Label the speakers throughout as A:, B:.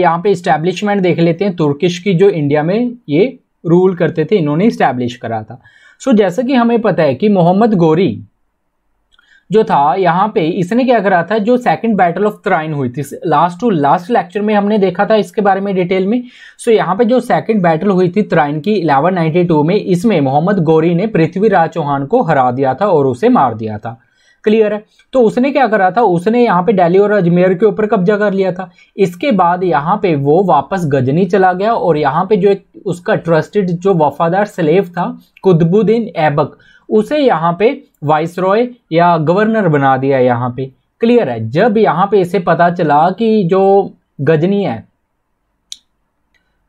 A: यहाँ पे इस्टेब्लिशमेंट देख लेते हैं तुर्किश की जो इंडिया में ये रूल करते थे इन्होंने इस्टेब्लिश करा था सो so, जैसा कि हमें पता है कि मोहम्मद गोरी जो था यहाँ पे इसने क्या करा था जो सेकंड बैटल ऑफ त्राइन हुई थी लास्ट टू लास्ट लेक्चर में हमने देखा था इसके बारे में डिटेल में सो so, यहाँ पे जो सेकंड बैटल हुई थी त्राइन की 1192 में इसमें मोहम्मद गोरी ने पृथ्वीराज चौहान को हरा दिया था और उसे मार दिया था क्लियर है तो उसने क्या करा था उसने यहाँ पे डेली और अजमेर के ऊपर कब्जा कर लिया था इसके बाद यहाँ पे वो वापस गजनी चला गया और यहाँ पे जो एक उसका ट्रस्टेड जो वफादार स्लेव था कुतबुद्दीन ऐबक उसे यहाँ पे वाइस रॉय या गवर्नर बना दिया यहाँ पे क्लियर है जब यहाँ पे इसे पता चला कि जो गजनी है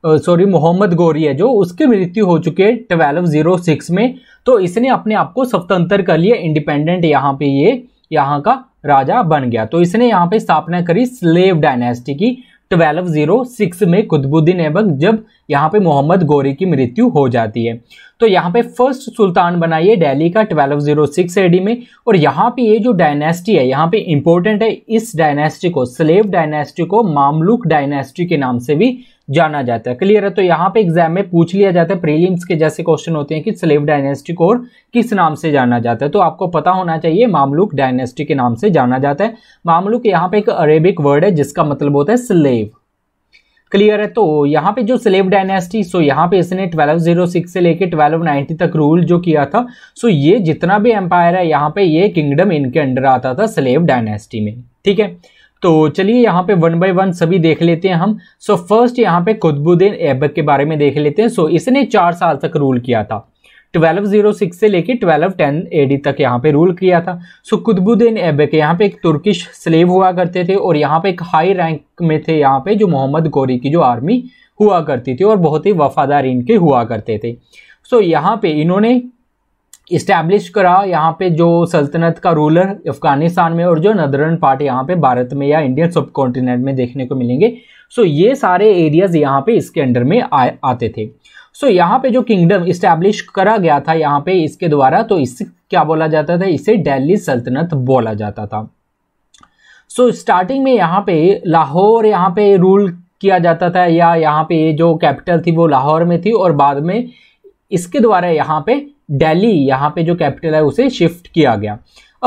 A: सॉरी मोहम्मद गोरी है जो उसकी मृत्यु हो चुकी है ट्वेल्व जीरो सिक्स में तो इसने अपने आप को स्वतंत्र कर लिया इंडिपेंडेंट यहाँ पे ये यहाँ का राजा बन गया तो इसने यहाँ पे स्थापना करी स्लेव डायनेस्टी की 1206 में कुतुबुद्दीन ऐबक जब यहाँ पे मोहम्मद गोरी की मृत्यु हो जाती है तो यहाँ पे फर्स्ट सुल्तान बनाई है डेली का 1206 एडी में और यहाँ पे ये जो डायनेस्टी है यहाँ पे इंपॉर्टेंट है इस डायनेस्टी को स्लेव डायनेस्टी को मामलुक डायनेस्टी के नाम से भी जाना जाता है क्लियर है तो यहाँ पे एग्जाम में पूछ लिया जाता है प्रीलिम्स के जैसे क्वेश्चन होते हैं कि स्लेव डायनेस्टी को किस नाम से जाना जाता है तो आपको पता होना चाहिए मामलुक डायनेस्टी के नाम से जाना जाता है मामलुक यहाँ पे एक अरेबिक वर्ड है जिसका मतलब होता है स्लेव क्लियर है तो यहाँ पे जो स्लेव डायनेस्टी सो यहाँ पे इसने 1206 से लेके 1290 तक रूल जो किया था सो ये जितना भी एम्पायर है यहाँ पे ये किंगडम इनके अंडर आता था स्लेव डायनेस्टी में ठीक है तो चलिए यहाँ पे वन बाय वन सभी देख लेते हैं हम सो फर्स्ट यहाँ पे कुतबुद्दीन ऐबक के बारे में देख लेते हैं सो इसने चार साल तक रूल किया था 1206 से लेके 1210 एडी तक यहाँ पे रूल किया था सो कुतबुद्दीन ऐबक यहाँ पे एक तुर्किश स्लेव हुआ करते थे और यहाँ पे एक हाई रैंक में थे यहाँ पे जो मोहम्मद गौरी की जो आर्मी हुआ करती थी और बहुत ही वफादार इनके हुआ करते थे सो यहाँ पे इन्होंने इस्टेब्लिश करा यहाँ पे जो सल्तनत का रूलर अफगानिस्तान में और जो नदरन पार्ट यहाँ पे भारत में या इंडियन सब कॉन्टिनेंट में देखने को मिलेंगे सो so, ये सारे एरियाज यहाँ पे इसके अंडर में आ, आते थे सो so, यहाँ पे जो किंगडम इस्टेब्लिश करा गया था यहाँ पे इसके द्वारा तो इससे क्या बोला जाता था इसे डेली सल्तनत बोला जाता था सो so, स्टार्टिंग में यहाँ पे लाहौर यहाँ पे रूल किया जाता था या यहाँ पे जो कैपिटल थी वो लाहौर में थी और बाद में इसके द्वारा यहाँ पे दिल्ली यहाँ पे जो कैपिटल है उसे शिफ्ट किया गया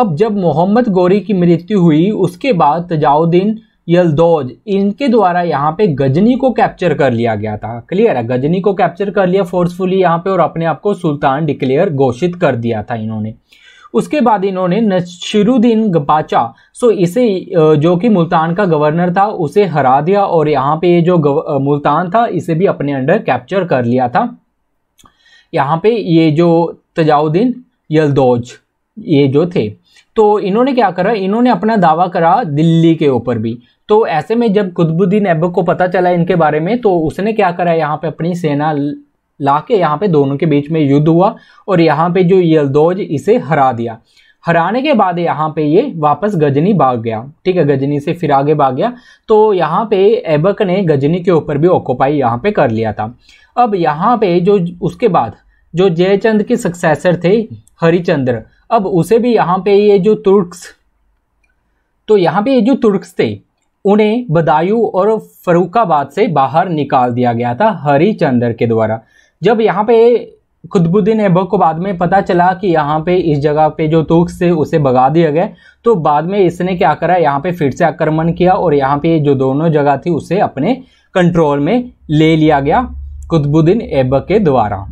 A: अब जब मोहम्मद गौरी की मृत्यु हुई उसके बाद तजाउद्दीन यलदौज इनके द्वारा यहाँ पे गजनी को कैप्चर कर लिया गया था क्लियर है गजनी को कैप्चर कर लिया फोर्सफुली यहाँ पे और अपने आप को सुल्तान डिक्लेयर घोषित कर दिया था इन्होंने उसके बाद इन्होंने नशीरुद्दीन गपाचा सो इसे जो कि मुल्तान का गवर्नर था उसे हरा दिया और यहाँ पे जो मुल्तान था इसे भी अपने अंडर कैप्चर कर लिया था यहाँ पे ये जो तजाउद्दीन यलदौज ये जो थे तो इन्होंने क्या करा इन्होंने अपना दावा करा दिल्ली के ऊपर भी तो ऐसे में जब कुतबुद्दीन ऐबक को पता चला इनके बारे में तो उसने क्या करा यहाँ पे अपनी सेना ला के यहाँ पे दोनों के बीच में युद्ध हुआ और यहाँ पे जो यलदौज इसे हरा दिया हराने के बाद यहाँ पे ये वापस गजनी भाग गया ठीक है गजनी से फिर आगे भाग गया तो यहाँ पे एबक ने गजनी के ऊपर भी ऑक्यूपाई यहाँ पे कर लिया था अब यहाँ पे जो उसके बाद जो जयचंद के सक्सेसर थे हरिचंद्र अब उसे भी यहाँ पे ये जो तुर्क्स तो यहाँ पे ये जो तुर्क्स थे उन्हें बदायूं और फरुखाबाद से बाहर निकाल दिया गया था हरिचंद्र के द्वारा जब यहाँ पे खुदबुद्दीन ऐबक को बाद में पता चला कि यहाँ पे इस जगह पे जो तुर्क से उसे भगा दिया गया तो बाद में इसने क्या करा यहाँ पे फिर से आक्रमण किया और यहाँ पे जो दोनों जगह थी उसे अपने कंट्रोल में ले लिया गया कुतबुद्दीन ऐबक के द्वारा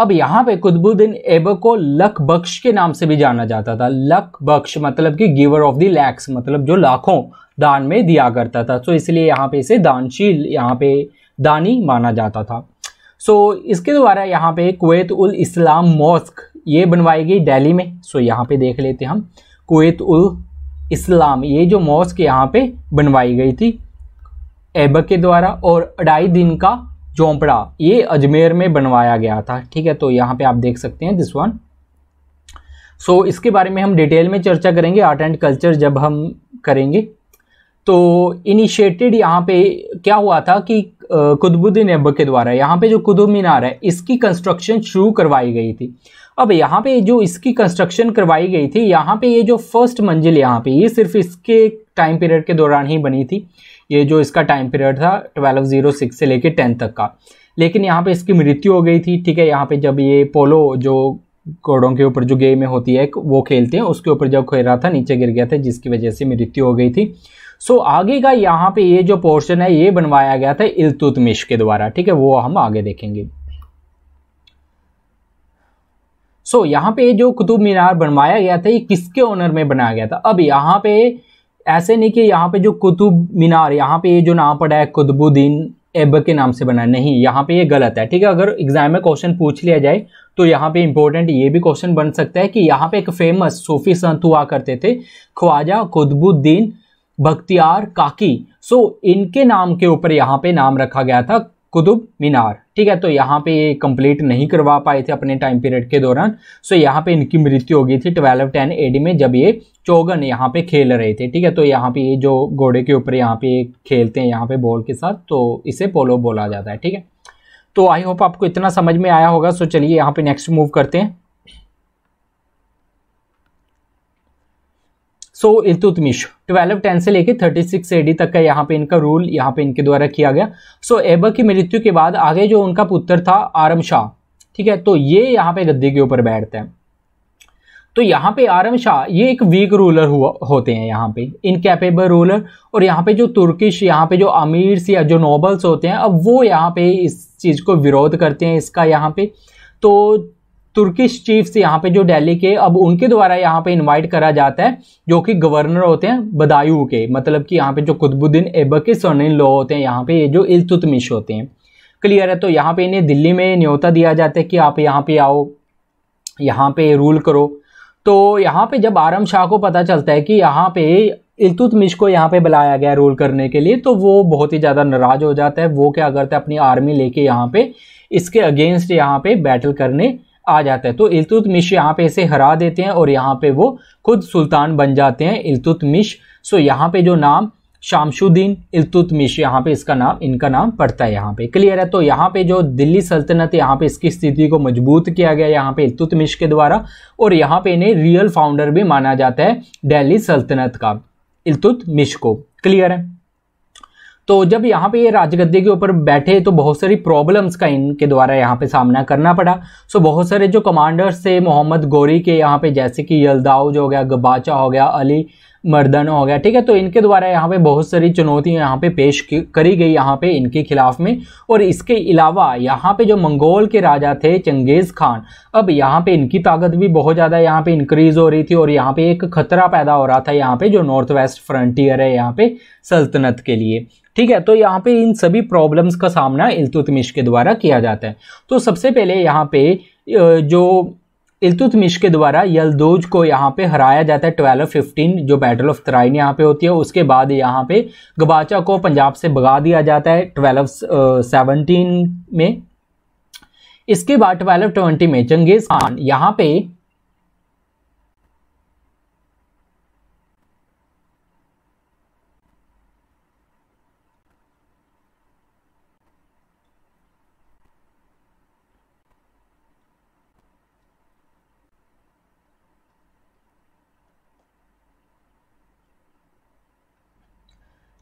A: अब यहाँ पे कुतबुद्दीन ऐबक को लक बख्श के नाम से भी जाना जाता था लक बख्श मतलब कि गिवर ऑफ द लैक्स मतलब जो लाखों दान में दिया करता था तो इसलिए यहाँ पे इसे दानशील यहाँ पे दानी माना जाता था सो so, इसके द्वारा यहाँ पे कुवैत उल इस्लाम मॉस्क ये बनवाई गई दिल्ली में सो so, यहाँ पे देख लेते हम कुवैत उल इस्लाम ये जो मॉस्क यहाँ पे बनवाई गई थी एबक के द्वारा और अढ़ाई दिन का झोंपड़ा ये अजमेर में बनवाया गया था ठीक है तो यहाँ पे आप देख सकते हैं दिस वन सो इसके बारे में हम डिटेल में चर्चा करेंगे आर्ट एंड कल्चर जब हम करेंगे तो इनिशिएटेड यहाँ पे क्या हुआ था कि कुतुबुद्दीन ऐबक के द्वारा यहाँ पे जो कुतुब मीनार है इसकी कंस्ट्रक्शन शुरू करवाई गई थी अब यहाँ पे जो इसकी कंस्ट्रक्शन करवाई गई थी यहाँ पे ये जो फर्स्ट मंजिल यहाँ पे ये सिर्फ इसके टाइम पीरियड के दौरान ही बनी थी ये जो इसका टाइम पीरियड था ट्वेल्व जीरो सिक्स से लेकर टेन तक का लेकिन यहाँ पे इसकी मृत्यु हो गई थी ठीक है यहाँ पे जब ये पोलो जो घोड़ों के ऊपर जो गेम होती है वो खेलते हैं उसके ऊपर जब खेल रहा था नीचे गिर गया था जिसकी वजह से मृत्यु हो गई थी सो so, आगे का यहाँ पे ये जो पोर्शन है ये बनवाया गया था इलतुतमिश के द्वारा ठीक है वो हम आगे देखेंगे सो so, यहाँ पे जो कुतुब मीनार बनवाया गया था ये किसके ओनर में बनाया गया था अब यहाँ पे ऐसे नहीं कि यहाँ पे जो कुतुब मीनार यहाँ पे ये जो नाम पड़ा है कुतुबुद्दीन एब के नाम से बना नहीं यहाँ पे ये गलत है ठीक है अगर एग्जाम में क्वेश्चन पूछ लिया जाए तो यहाँ पे इंपॉर्टेंट ये भी क्वेश्चन बन सकता है कि यहाँ पे एक फेमस सूफी संत हुआ करते थे ख्वाजा कुतुबुद्दीन बख्तियार काकी सो इनके नाम के ऊपर यहाँ पे नाम रखा गया था कुतुब मीनार ठीक है तो यहाँ पे ये कंप्लीट नहीं करवा पाए थे अपने टाइम पीरियड के दौरान सो यहाँ पे इनकी मृत्यु हो गई थी ट्वेल्व टेन एडी में जब ये चौगन यहाँ पे खेल रहे थे ठीक है तो यहाँ पे ये जो घोड़े के ऊपर यहाँ पे खेलते हैं यहाँ पे बॉल के साथ तो इसे पोलो बोला जाता है ठीक है तो आई होप आपको इतना समझ में आया होगा सो चलिए यहाँ पे नेक्स्ट मूव करते हैं सो ट्वेल्व टेन से लेकर 36 एडी तक का यहाँ पे इनका रूल यहाँ पे इनके द्वारा किया गया सो so, एबक की मृत्यु के बाद आगे जो उनका पुत्र था आरम शाह ठीक है तो ये यहाँ पे गद्दी के ऊपर बैठते हैं तो यहाँ पे आरम शाह ये एक वीक रूलर हुआ होते हैं यहाँ पे इनकेपेबल रूलर और यहाँ पे जो तुर्किश यहाँ पे जो अमीर या जो नोबल्स होते हैं अब वो यहाँ पे इस चीज़ को विरोध करते हैं इसका यहाँ पे तो तुर्किश चीफ्स यहाँ पे जो दिल्ली के अब उनके द्वारा यहाँ पे इनवाइट करा जाता है जो कि गवर्नर होते हैं बदायूं के मतलब कि यहाँ पे जो कुतबुद्दीन एबक के सन लॉ होते हैं यहाँ पे ये जो इल्तुतमिश होते हैं क्लियर है तो यहाँ पे इन्हें दिल्ली में न्योता दिया जाता है कि आप यहाँ पे आओ यहाँ पे रूल करो तो यहाँ पे जब आरम शाह को पता चलता है कि यहाँ पे इल्तुतमिश को यहाँ पे बुलाया गया रूल करने के लिए तो वो बहुत ही ज़्यादा नाराज़ हो जाता है वो क्या करता है अपनी आर्मी लेके यहाँ पे इसके अगेंस्ट यहाँ पे बैटल करने आ जाता है तो इल्तुतमिश यहाँ पे इसे हरा देते हैं और यहाँ पे वो खुद सुल्तान बन जाते हैं इल्तुतमिश सो यहाँ पे जो नाम शामशुद्दीन इल्तुतमिश यहाँ पे इसका नाम इनका नाम पड़ता है यहाँ पे क्लियर है तो यहाँ पे जो दिल्ली सल्तनत है यहाँ पे इसकी स्थिति को मजबूत किया गया यहाँ पे इल्तुतमिश के द्वारा और यहाँ पे इन्हें रियल फाउंडर भी माना जाता है दिल्ली सल्तनत का इल्तुतमिश को क्लियर है तो जब यहाँ पे ये राजगद्दी के ऊपर बैठे तो बहुत सारी प्रॉब्लम्स का इनके द्वारा यहाँ पे सामना करना पड़ा सो बहुत सारे जो कमांडर्स थे मोहम्मद गौरी के यहाँ पे जैसे कि यलदाउज हो गया गबाचा हो गया अली मर्दन हो गया ठीक है तो इनके द्वारा यहाँ पे बहुत सारी चुनौतियाँ यहाँ पे पेश करी गई यहाँ पे इनके खिलाफ में और इसके अलावा यहाँ पे जो मंगोल के राजा थे चंगेज़ खान अब यहाँ पे इनकी ताकत भी बहुत ज़्यादा यहाँ पे इंक्रीज़ हो रही थी और यहाँ पे एक खतरा पैदा हो रहा था यहाँ पे जो नॉर्थ वेस्ट फ्रंटियर है यहाँ पे सल्तनत के लिए ठीक है तो यहाँ पे इन सभी प्रॉब्लम्स का सामना इल्तुतमिश के द्वारा किया जाता है तो सबसे पहले यहाँ पे जो मिश के द्वारा यलदोज को यहाँ पे हराया जाता है ट्वेल्व फिफ्टीन जो बैटल ऑफ तराइन यहाँ पे होती है उसके बाद यहाँ पे गबाचा को पंजाब से भगा दिया जाता है ट्वेल्व सेवनटीन में इसके बाद ट्वेल्व ट्वेंटी में चंगेज़ खान यहाँ पे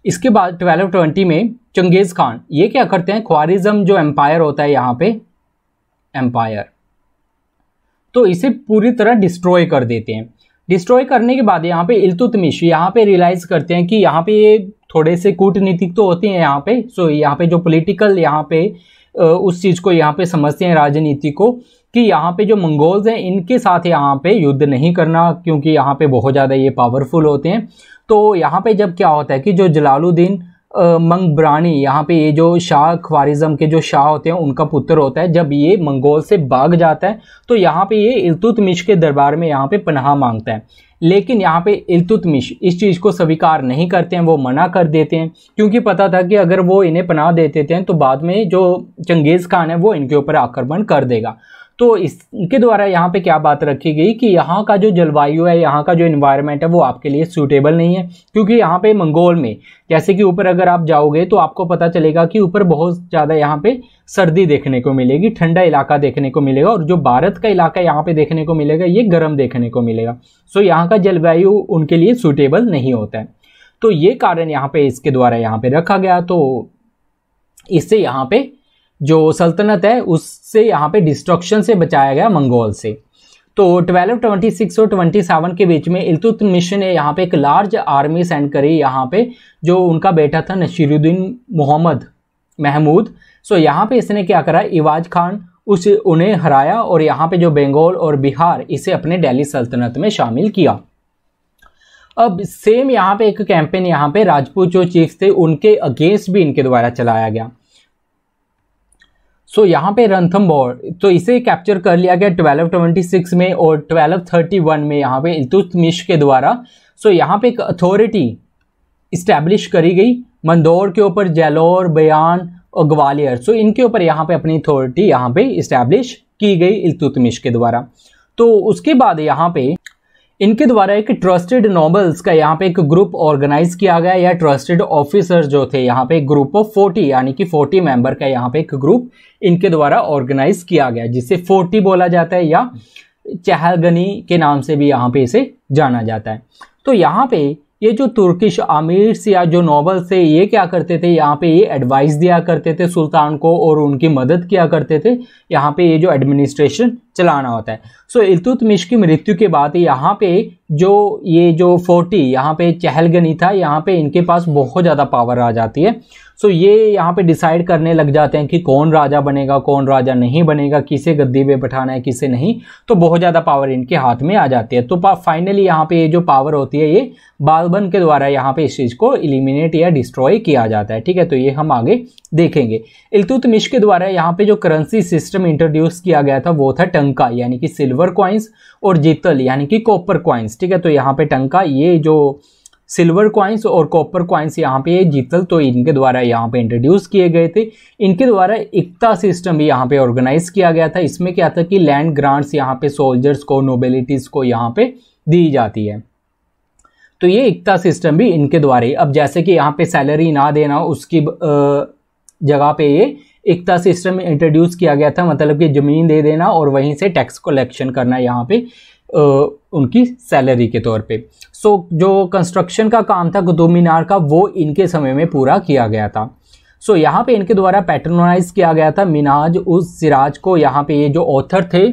A: इसके बाद 1220 में चंगेज़ खान ये क्या करते हैं ख्वारिज़म जो एम्पायर होता है यहाँ पे एम्पायर तो इसे पूरी तरह डिस्ट्रॉय कर देते हैं डिस्ट्रॉय करने के बाद यहाँ पे इल्तुतमिश यहाँ पे रियलाइज़ करते हैं कि यहाँ पे ये थोड़े से कूटनीतिक तो होते हैं यहाँ पे सो यहाँ पे जो पॉलिटिकल यहाँ पे उस चीज़ को यहाँ पे समझते हैं राजनीति को कि यहाँ पे जो मंगोल्स हैं इनके साथ यहाँ पे युद्ध नहीं करना क्योंकि यहाँ पे बहुत ज़्यादा ये पावरफुल होते हैं तो यहाँ पे जब क्या होता है कि जो जलालुद्दीन मंगब्रानी यहाँ पे ये जो शाह ख्वारिज़म के जो शाह होते हैं उनका पुत्र होता है जब ये मंगोल से भाग जाता है तो यहाँ पे ये इल्तुतमिश के दरबार में यहाँ पे पनाह मांगता है लेकिन यहाँ पे इल्तुतमिश इस चीज़ को स्वीकार नहीं करते हैं वो मना कर देते हैं क्योंकि पता था कि अगर वो इन्हें पनाह दे देते हैं तो बाद में जो चंगेज़ खान है वो इनके ऊपर आक्रमण कर देगा तो इसके द्वारा यहाँ पे क्या बात रखी गई कि यहाँ का जो जलवायु है यहाँ का जो इन्वायरमेंट है वो आपके लिए सूटेबल नहीं है क्योंकि यहाँ पे मंगोल में जैसे कि ऊपर अगर आप जाओगे तो आपको पता चलेगा कि ऊपर बहुत ज़्यादा यहाँ पे सर्दी देखने को मिलेगी ठंडा इलाका देखने को मिलेगा और जो भारत का इलाका यहाँ पे देखने को मिलेगा ये गर्म देखने को मिलेगा सो यहाँ का जलवायु उनके लिए सूटेबल नहीं होता है तो ये कारण यहाँ पे इसके द्वारा यहाँ पे रखा गया तो इससे यहाँ पे जो सल्तनत है उससे यहाँ पे डिस्ट्रक्शन से बचाया गया मंगोल से तो 1226 और 27 के बीच में इलतुत मिशन ने यहाँ पे एक लार्ज आर्मी सेंड करी यहाँ पे जो उनका बेटा था नशीरुद्दीन मोहम्मद महमूद सो यहाँ पे इसने क्या करा इवाज खान उस उन्हें हराया और यहाँ पे जो बंगाल और बिहार इसे अपने दिल्ली सल्तनत में शामिल किया अब सेम यहाँ पे एक कैंपेन यहाँ पे राजपूत जो चीफ थे उनके अगेंस्ट भी इनके द्वारा चलाया गया सो so, यहाँ पे रंथम बोर्ड तो इसे कैप्चर कर लिया गया 1226 में और 1231 में यहाँ पे इल्तुतमिश के द्वारा सो so, यहाँ पे एक अथॉरिटी इस्टेब्लिश करी गई मंदौर के ऊपर जैलोर बयान और ग्वालियर सो so, इनके ऊपर यहाँ पे अपनी अथॉरिटी यहाँ पे इस्टेब्लिश की गई इल्तुतमिश के द्वारा तो उसके बाद यहाँ पे इनके द्वारा एक ट्रस्टेड नॉबल्स का यहाँ पे एक ग्रुप ऑर्गेनाइज किया गया या ट्रस्टेड ऑफिसर जो थे यहाँ पे एक ग्रुप ऑफ फोर्टी यानी कि फोर्टी मेंबर का यहाँ पे एक ग्रुप इनके द्वारा ऑर्गेनाइज किया गया जिसे फोर्टी बोला जाता है या चहलगनी के नाम से भी यहाँ पे इसे जाना जाता है तो यहाँ पे ये जो तुर्किश से या जो नोबल से ये क्या करते थे यहाँ पे ये एडवाइस दिया करते थे सुल्तान को और उनकी मदद किया करते थे यहाँ पे ये जो एडमिनिस्ट्रेशन चलाना होता है सो so, की मृत्यु के बाद यहाँ पे जो ये जो फोर्टी यहाँ पे चहलगनी था यहाँ पे इनके पास बहुत ज़्यादा पावर आ जाती है सो ये यहाँ पे डिसाइड करने लग जाते हैं कि कौन राजा बनेगा कौन राजा नहीं बनेगा किसे गद्दी पे बैठाना है किसे नहीं तो बहुत ज़्यादा पावर इनके हाथ में आ जाती है तो फाइनली यहाँ पे ये जो पावर होती है ये बालबन के द्वारा यहाँ पे इस चीज़ को इलिमिनेट या डिस्ट्रॉय किया जाता है ठीक है तो ये हम आगे देखेंगे इलतुतमिश के द्वारा यहाँ पे जो करेंसी सिस्टम इंट्रोड्यूस किया गया था वो था टंका यानी कि सिल्वर कॉइन्स और जीतल यानी कि कॉपर कॉइन्स ठीक है तो यहाँ पे टंका ये जो सिल्वर क्वाइंस और कॉपर क्वाइंस यहाँ पे जीतल तो इनके द्वारा यहाँ पे इंट्रोड्यूस किए गए थे इनके द्वारा एकता सिस्टम भी यहाँ पे ऑर्गेनाइज किया गया था इसमें क्या था कि लैंड ग्रांट्स यहाँ पे सोल्जर्स को नोबेलिटीज़ को यहाँ पे दी जाती है तो ये एकता सिस्टम भी इनके द्वारा ही अब जैसे कि यहाँ पे सैलरी ना देना उसकी जगह पे ये एकता सिस्टम इंट्रोड्यूस किया गया था मतलब कि ज़मीन दे देना और वहीं से टैक्स कलेक्शन करना यहाँ पे उनकी सैलरी के तौर पे सो so, जो कंस्ट्रक्शन का काम था कुतुब मीनार का वो इनके समय में पूरा किया गया था सो so, यहाँ पे इनके द्वारा पैटर्नाइज किया गया था मिनाज उस सिराज को यहाँ पे ये जो ऑथर थे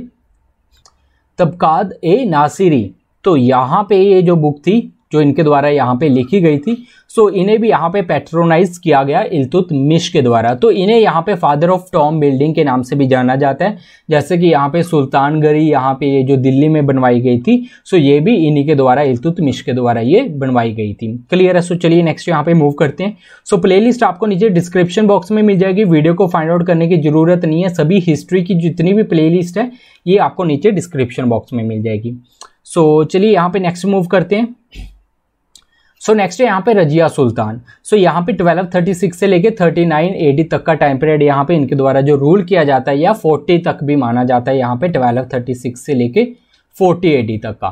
A: तबकाद ए नासिरी तो यहाँ पे ये जो बुक थी जो इनके द्वारा यहाँ पे लिखी गई थी सो so, इन्हें भी यहाँ पे पैट्रोनाइज किया गया इलतुत मिश के द्वारा तो इन्हें यहाँ पे फादर ऑफ टॉम बिल्डिंग के नाम से भी जाना जाता है जैसे कि यहाँ पे सुल्तानगरी यहाँ पे ये जो दिल्ली में बनवाई गई थी सो so, ये भी इन्हीं के द्वारा इलतुत मिश के द्वारा ये बनवाई गई थी क्लियर है सो चलिए नेक्स्ट यहाँ पे मूव करते हैं सो प्ले लिस्ट आपको नीचे डिस्क्रिप्शन बॉक्स में मिल जाएगी वीडियो को फाइंड आउट करने की जरूरत नहीं है सभी हिस्ट्री की जितनी भी प्ले लिस्ट है ये आपको नीचे डिस्क्रिप्शन बॉक्स में मिल जाएगी सो so, चलिए यहाँ पे नेक्स्ट मूव करते हैं सो नेक्स्ट है यहाँ पे रजिया सुल्तान सो so, यहाँ पे 1236 से लेके 39 एडी तक का टाइम पीरियड यहाँ पे इनके द्वारा जो रूल किया जाता है या 40 तक भी माना जाता है यहाँ पे 1236 से लेके 40 एडी तक का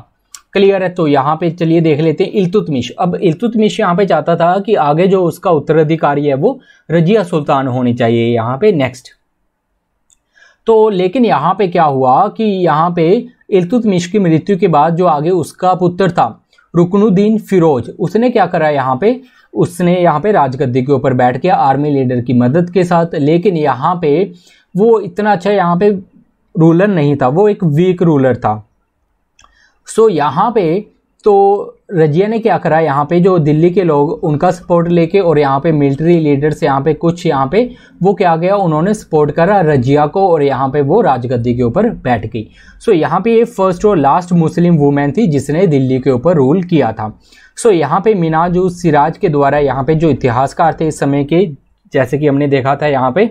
A: क्लियर है तो यहाँ पे चलिए देख लेते हैं इल्तुतमिश अब इल्तुतमिश यहाँ पे चाहता था कि आगे जो उसका उत्तराधिकारी है वो रजिया सुल्तान होनी चाहिए यहाँ पे नेक्स्ट तो लेकिन यहाँ पे क्या हुआ कि यहाँ पे इलतुतमिश की मृत्यु के बाद जो आगे उसका पुत्र था रुकनुद्दीन फिरोज उसने क्या करा यहाँ पे उसने यहाँ पे राजगद्दी के ऊपर बैठ गया आर्मी लीडर की मदद के साथ लेकिन यहाँ पे वो इतना अच्छा यहाँ पे रूलर नहीं था वो एक वीक रूलर था सो यहाँ पे तो रजिया ने क्या करा यहाँ पे जो दिल्ली के लोग उनका सपोर्ट लेके और यहाँ पे मिलिट्री लीडर्स यहाँ पे कुछ यहाँ पे वो क्या गया उन्होंने सपोर्ट करा रजिया को और यहाँ पे वो राजगद्दी के ऊपर बैठ गई सो यहाँ पे ये फर्स्ट और लास्ट मुस्लिम वुमेन थी जिसने दिल्ली के ऊपर रूल किया था सो यहाँ पे मिनाज सिराज के द्वारा यहाँ पे जो इतिहासकार थे इस समय के जैसे कि हमने देखा था यहाँ पे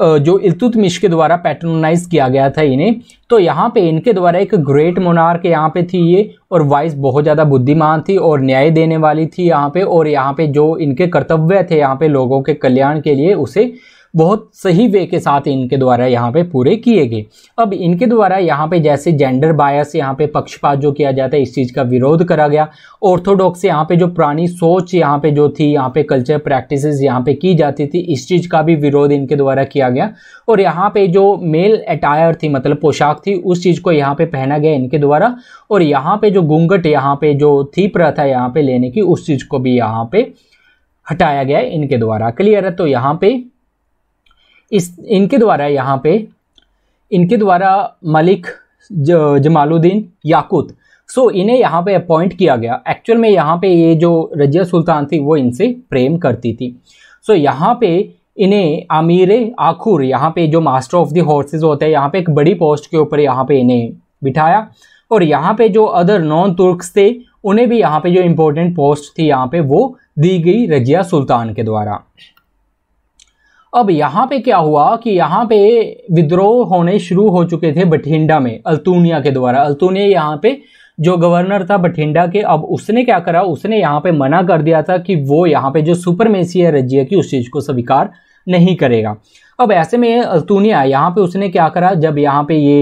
A: जो इलतुतमिश के द्वारा पैटर्नाइज किया गया था इन्हें तो यहाँ पे इनके द्वारा एक ग्रेट के यहाँ पे थी ये और वाइस बहुत ज़्यादा बुद्धिमान थी और न्याय देने वाली थी यहाँ पे और यहाँ पे जो इनके कर्तव्य थे यहाँ पे लोगों के कल्याण के लिए उसे बहुत सही वे के साथ इनके द्वारा यहाँ पे पूरे किए गए अब इनके द्वारा यहाँ पे जैसे जेंडर बायस यहाँ पे पक्षपात जो किया जाता है इस चीज़ का विरोध करा गया ऑर्थोडॉक्स यहाँ पे जो पुरानी सोच यहाँ पे जो थी यहाँ पे कल्चर प्रैक्टिस यहाँ पे की जाती थी इस चीज़ का भी विरोध इनके द्वारा किया गया और यहाँ पे जो मेल अटायर थी मतलब पोशाक थी उस चीज़ को यहाँ पे पहना गया इनके द्वारा और यहाँ पे जो घूंघट यहाँ पे जो थी प्रथा यहाँ पे लेने की उस चीज़ को भी यहाँ पे हटाया गया इनके द्वारा क्लियर है तो यहाँ पे इस इनके द्वारा यहाँ पे इनके द्वारा मलिक ज, जमालुद्दीन याकूत सो so, इन्हें यहाँ पे अपॉइंट किया गया एक्चुअल में यहाँ पे ये जो रजिया सुल्तान थी वो इनसे प्रेम करती थी सो so, यहाँ पे इन्हें आमिर आखूर यहाँ पे जो मास्टर ऑफ द हॉर्सेज होते हैं यहाँ पे एक बड़ी पोस्ट के ऊपर यहाँ पे इन्हें बिठाया और यहाँ पे जो अदर नॉन तुर्क्स थे उन्हें भी यहाँ पे जो इम्पोर्टेंट पोस्ट थी यहाँ पे वो दी गई रजिया सुल्तान के द्वारा अब यहाँ पे क्या हुआ कि यहाँ पे विद्रोह होने शुरू हो चुके थे बठिंडा में अल्तूनिया के द्वारा अल्तूनिया यहाँ पे जो गवर्नर था बठिंडा के अब उसने क्या करा उसने यहाँ पे मना कर दिया था कि वो यहाँ पे जो सुपरमेसी है रजिया की उस चीज़ को स्वीकार नहीं करेगा अब ऐसे में अल्तूनिया यहाँ पे उसने क्या करा जब यहाँ पे ये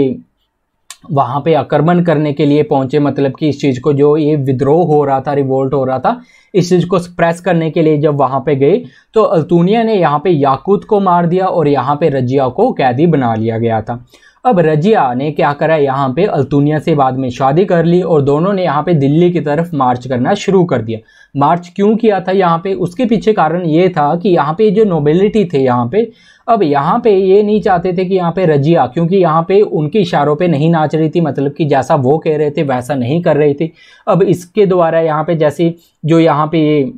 A: वहाँ पे आक्रमण करने के लिए पहुँचे मतलब कि इस चीज़ को जो ये विद्रोह हो रहा था रिवोल्ट हो रहा था इस चीज़ को स्प्रेस करने के लिए जब वहाँ पे गए तो अल्तूनिया ने यहाँ पे याकूत को मार दिया और यहाँ पे रजिया को कैदी बना लिया गया था अब रजिया ने क्या करा यहाँ पे अल्तुनिया से बाद में शादी कर ली और दोनों ने यहाँ पे दिल्ली की तरफ मार्च करना शुरू कर दिया मार्च क्यों किया था यहाँ पे उसके पीछे कारण ये था कि यहाँ पे जो नोबेलिटी थे यहाँ पे अब यहाँ पे ये नहीं चाहते थे कि यहाँ पे रजिया क्योंकि यहाँ पे उनके इशारों पे नहीं नाच रही थी मतलब कि जैसा वो कह रहे थे वैसा नहीं कर रही थी अब इसके द्वारा यहाँ पे जैसे जो यहाँ पे ये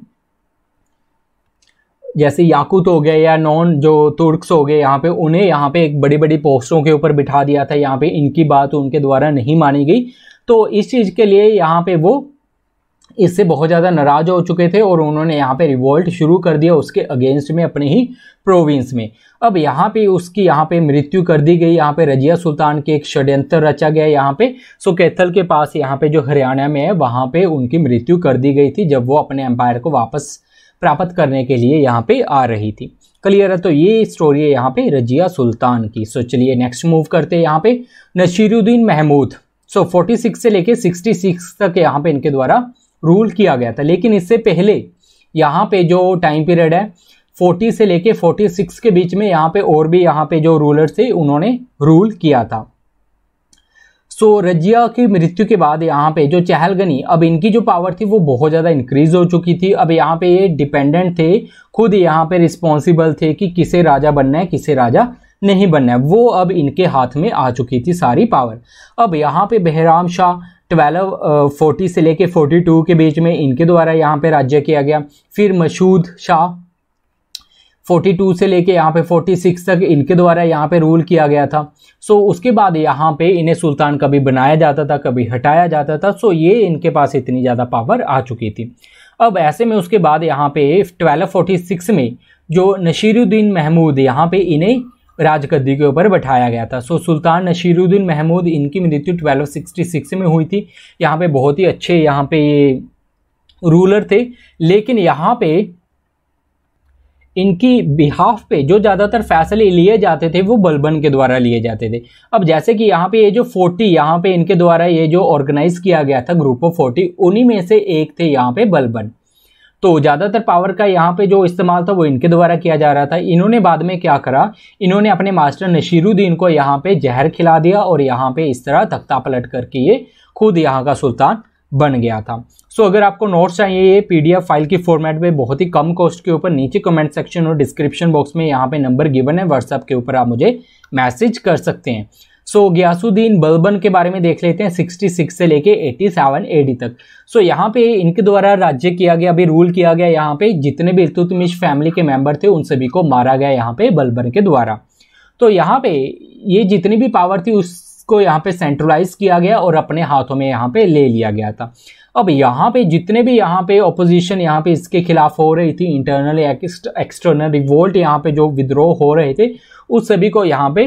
A: जैसे याकूत हो गए या नॉन जो तुर्क्स हो गए यहाँ पे उन्हें यहाँ पे एक बड़ी बड़ी पोस्टों के ऊपर बिठा दिया था यहाँ पे इनकी बात उनके द्वारा नहीं मानी गई तो इस चीज़ के लिए यहाँ पे वो इससे बहुत ज़्यादा नाराज़ हो चुके थे और उन्होंने यहाँ पे रिवोल्ट शुरू कर दिया उसके अगेंस्ट में अपने ही प्रोविंस में अब यहाँ पे उसकी यहाँ पे मृत्यु कर दी गई यहाँ पे रजिया सुल्तान के एक षड्यंत्र रचा गया यहाँ पे सो कैथल के पास यहाँ पे जो हरियाणा में है वहाँ पे उनकी मृत्यु कर दी गई थी जब वो अपने एम्पायर को वापस प्राप्त करने के लिए यहाँ पे आ रही थी क्लियर है तो ये स्टोरी है यहाँ पे रजिया सुल्तान की सो चलिए नेक्स्ट मूव करते हैं यहाँ पे नशीरुद्दीन महमूद सो 46 से लेके 66 तक यहाँ पे इनके द्वारा रूल किया गया था लेकिन इससे पहले यहाँ पे जो टाइम पीरियड है 40 से लेके 46 के बीच में यहाँ पे और भी यहाँ पे जो रूलर थे उन्होंने रूल किया था सो रजिया की मृत्यु के बाद यहाँ पे जो चहलगनी अब इनकी जो पावर थी वो बहुत ज़्यादा इंक्रीज हो चुकी थी अब यहाँ पे ये डिपेंडेंट थे खुद यहाँ पे रिस्पॉन्सिबल थे कि किसे राजा बनना है किसे राजा नहीं बनना है वो अब इनके हाथ में आ चुकी थी सारी पावर अब यहाँ पे बहराम शाह ट्वेल्व फोर्टी से लेके फोर्टी टू के बीच में इनके द्वारा यहाँ पे राज्य किया गया फिर मशहूद शाह 42 से लेके यहाँ पे 46 तक इनके द्वारा यहाँ पे रूल किया गया था सो so, उसके बाद यहाँ पे इन्हें सुल्तान कभी बनाया जाता था कभी हटाया जाता था सो so, ये इनके पास इतनी ज़्यादा पावर आ चुकी थी अब ऐसे में उसके बाद यहाँ पे 1246 में जो नशीरुद्दीन महमूद यहाँ पे इन्हें राजगद्दी के ऊपर बैठाया गया था सो so, सुल्तान नशीरुद्दीन महमूद इनकी मृत्यु ट्वेल्व में हुई थी यहाँ पर बहुत ही अच्छे यहाँ पे ये रूलर थे लेकिन यहाँ पे इनकी बिहाफ पे जो ज़्यादातर फैसले लिए जाते थे वो बलबन के द्वारा लिए जाते थे अब जैसे कि यहाँ पे ये जो फोर्टी यहाँ पे इनके द्वारा ये जो ऑर्गेनाइज किया गया था ग्रुप ऑफ फोर्टी उन्हीं में से एक थे यहाँ पे बलबन तो ज़्यादातर पावर का यहाँ पे जो इस्तेमाल था वो इनके द्वारा किया जा रहा था इन्होंने बाद में क्या करा इन्होंने अपने मास्टर नशीरुद्दीन को यहाँ पे जहर खिला दिया और यहाँ पे इस तरह तख्ता पलट करके ये खुद यहाँ का सुल्तान बन गया था सो अगर आपको नोट्स चाहिए ये पीडीएफ फाइल की फॉर्मेट में बहुत ही कम कॉस्ट के ऊपर नीचे कमेंट सेक्शन और डिस्क्रिप्शन बॉक्स में यहाँ पे नंबर गिवन है व्हाट्सएप के ऊपर आप मुझे मैसेज कर सकते हैं सो so, ग्यासुद्दीन बलबन के बारे में देख लेते हैं 66 से लेके 87 सेवन तक सो so, यहाँ पे इनके द्वारा राज्य किया गया अभी रूल किया गया यहाँ पे जितने भी इतुतमिश फैमिली के मेंबर थे उन सभी को मारा गया यहाँ पे बलबन के द्वारा तो यहाँ पे ये जितनी भी पावर थी उसको यहाँ पे सेंट्रलाइज किया गया और अपने हाथों में यहाँ पे ले लिया गया था अब यहाँ पे जितने भी यहाँ पे ऑपोजिशन यहाँ पे इसके खिलाफ हो रही थी इंटरनल एक्सटर्नल रिवोल्ट यहाँ पे जो विद्रोह हो रहे थे उस सभी को यहाँ पे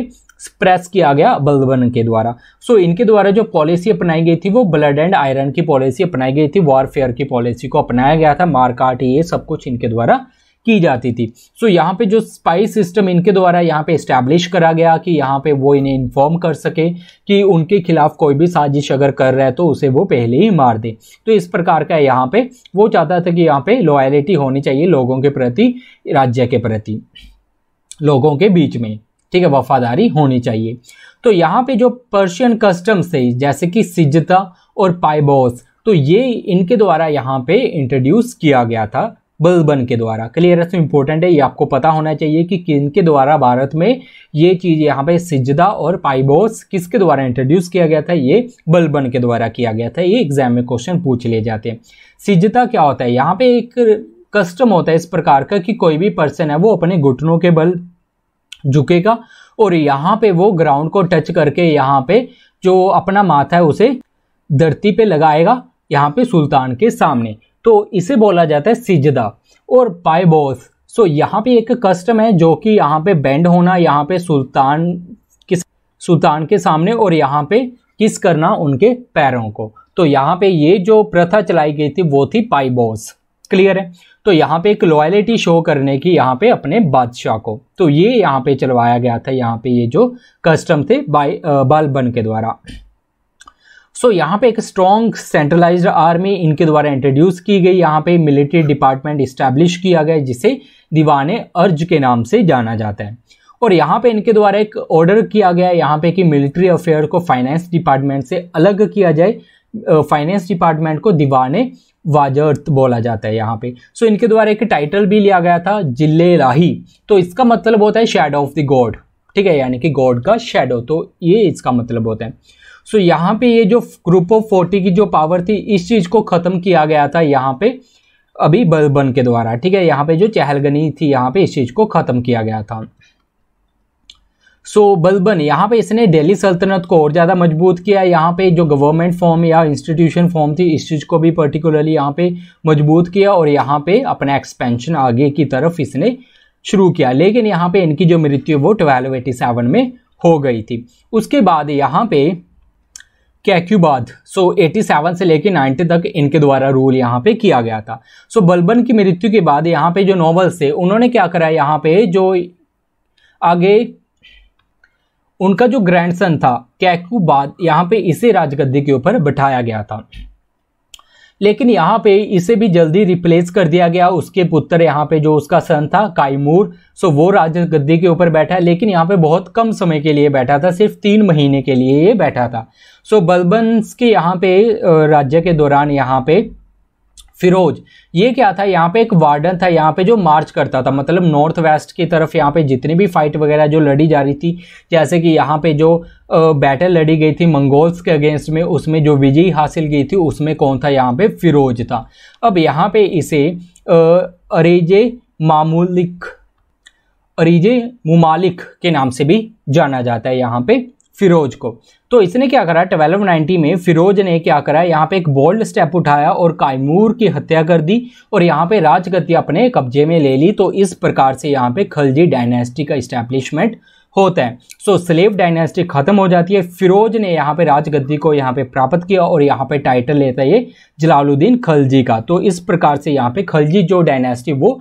A: प्रेस किया गया बलबन के द्वारा सो so, इनके द्वारा जो पॉलिसी अपनाई गई थी वो ब्लड एंड आयरन की पॉलिसी अपनाई गई थी वॉरफेयर की पॉलिसी को अपनाया गया था मारकाट ये सब कुछ इनके द्वारा की जाती थी सो so, यहाँ पे जो स्पाई सिस्टम इनके द्वारा यहाँ पे इस्टेब्लिश करा गया कि यहाँ पे वो इन्हें इन्फॉर्म कर सके कि उनके खिलाफ कोई भी साजिश अगर कर रहा है तो उसे वो पहले ही मार दे तो इस प्रकार का यहाँ पे वो चाहता था कि यहाँ पे लॉयलिटी होनी चाहिए लोगों के प्रति राज्य के प्रति लोगों के बीच में ठीक है वफादारी होनी चाहिए तो यहाँ पे जो पर्शियन कस्टम्स थे जैसे कि सिजता और पाइबोस तो ये इनके द्वारा यहाँ पे इंट्रोड्यूस किया गया था बलबन के द्वारा क्लियर है तो इम्पोर्टेंट है ये आपको पता होना चाहिए कि किन के द्वारा भारत में ये चीज़ यहाँ पे सिजदा और पाइबोस किसके द्वारा इंट्रोड्यूस किया गया था ये बलबन के द्वारा किया गया था ये एग्जाम में क्वेश्चन पूछ लिए जाते हैं सिजदा क्या होता है यहाँ पे एक कस्टम होता है इस प्रकार का कि कोई भी पर्सन है वो अपने घुटनों के बल झुकेगा और यहाँ पे वो ग्राउंड को टच करके यहाँ पे जो अपना माथा है उसे धरती पे लगाएगा यहाँ पे सुल्तान के सामने तो इसे बोला जाता है सिजदा और पाइबोस सो यहाँ पे एक कस्टम है जो कि यहाँ पे बैंड होना यहाँ पे सुल्तान के सुल्तान के सामने और यहाँ पे किस करना उनके पैरों को तो यहाँ पे ये जो प्रथा चलाई गई थी वो थी पाइबोस क्लियर है तो यहाँ पे एक लॉयलिटी शो करने की यहाँ पे अपने बादशाह को तो ये यहाँ पे चलवाया गया था यहाँ पे ये जो कस्टम थे बाल बन के द्वारा सो so, यहाँ पे एक स्ट्रॉन्ग सेंट्रलाइज्ड आर्मी इनके द्वारा इंट्रोड्यूस की गई यहाँ पे मिलिट्री डिपार्टमेंट इस्टेब्लिश किया गया जिसे दीवान अर्ज के नाम से जाना जाता है और यहाँ पे इनके द्वारा एक ऑर्डर किया गया यहाँ पे कि मिलिट्री अफेयर को फाइनेंस डिपार्टमेंट से अलग किया जाए फाइनेंस डिपार्टमेंट को दीवान वाजर्थ बोला जाता है यहाँ पे सो so, इनके द्वारा एक टाइटल भी लिया गया था जिले राही तो इसका मतलब होता है शेडो ऑफ द गॉड ठीक है यानी कि गॉड का शेडो तो ये इसका मतलब होता है सो so, यहाँ पे ये जो ग्रुप ऑफ फोर्टी की जो पावर थी इस चीज़ को ख़त्म किया गया था यहाँ पे अभी बलबन के द्वारा ठीक है यहाँ पे जो चहलगनी थी यहाँ पे इस चीज़ को ख़त्म किया गया था सो so, बलबन यहाँ पे इसने दिल्ली सल्तनत को और ज़्यादा मजबूत किया यहाँ पे जो गवर्नमेंट फॉर्म या इंस्टीट्यूशन फॉर्म थी इस चीज़ को भी पर्टिकुलरली यहाँ पे मजबूत किया और यहाँ पे अपना एक्सपेंशन आगे की तरफ इसने शुरू किया लेकिन यहाँ पे इनकी जो मृत्यु वो ट्वेल्व एटी सेवन में हो गई थी उसके बाद यहाँ पे कैक्यूबाद सो so, 87 से लेकर 90 तक इनके द्वारा रूल यहाँ पे किया गया था सो so, बलबन की मृत्यु के बाद यहाँ पे जो नॉवल्स थे उन्होंने क्या करा यहाँ पे जो आगे उनका जो ग्रैंडसन था कैक्यूबाद यहाँ पे इसे राजगद्दी के ऊपर बिठाया गया था लेकिन यहाँ पे इसे भी जल्दी रिप्लेस कर दिया गया उसके पुत्र यहाँ पे जो उसका सन था काइमूर सो वो राज गद्दी के ऊपर बैठा है लेकिन यहाँ पे बहुत कम समय के लिए बैठा था सिर्फ तीन महीने के लिए ये बैठा था सो बलबंस के यहाँ पे राज्य के दौरान यहाँ पे फिरोज ये क्या था यहाँ पे एक वार्डन था यहाँ पे जो मार्च करता था मतलब नॉर्थ वेस्ट की तरफ यहाँ पे जितनी भी फाइट वगैरह जो लड़ी जा रही थी जैसे कि यहाँ पे जो बैटल लड़ी गई थी मंगोल्स के अगेंस्ट में उसमें जो विजयी हासिल की थी उसमें कौन था यहाँ पे फिरोज था अब यहाँ पे इसे अरेजे मामूलिक अरीजे मुमालिक के नाम से भी जाना जाता है यहाँ पे फिरोज को तो इसने क्या करा 1290 में फिरोज ने क्या करा यहाँ पे एक बोल्ड स्टेप उठाया और कायमूर की हत्या कर दी और यहाँ पे राजगति अपने कब्जे में ले ली तो इस प्रकार से यहाँ पे खलजी डायनेस्टी का इस्टेब्लिशमेंट होता है सो स्लेव डायनेस्टी खत्म हो जाती है फिरोज ने यहाँ पे राजगद्दी को यहाँ पे प्राप्त किया और यहाँ पे टाइटल लेता है ये जलालुद्दीन खलजी का तो इस प्रकार से यहाँ पे खलजी जो डायनेस्टी वो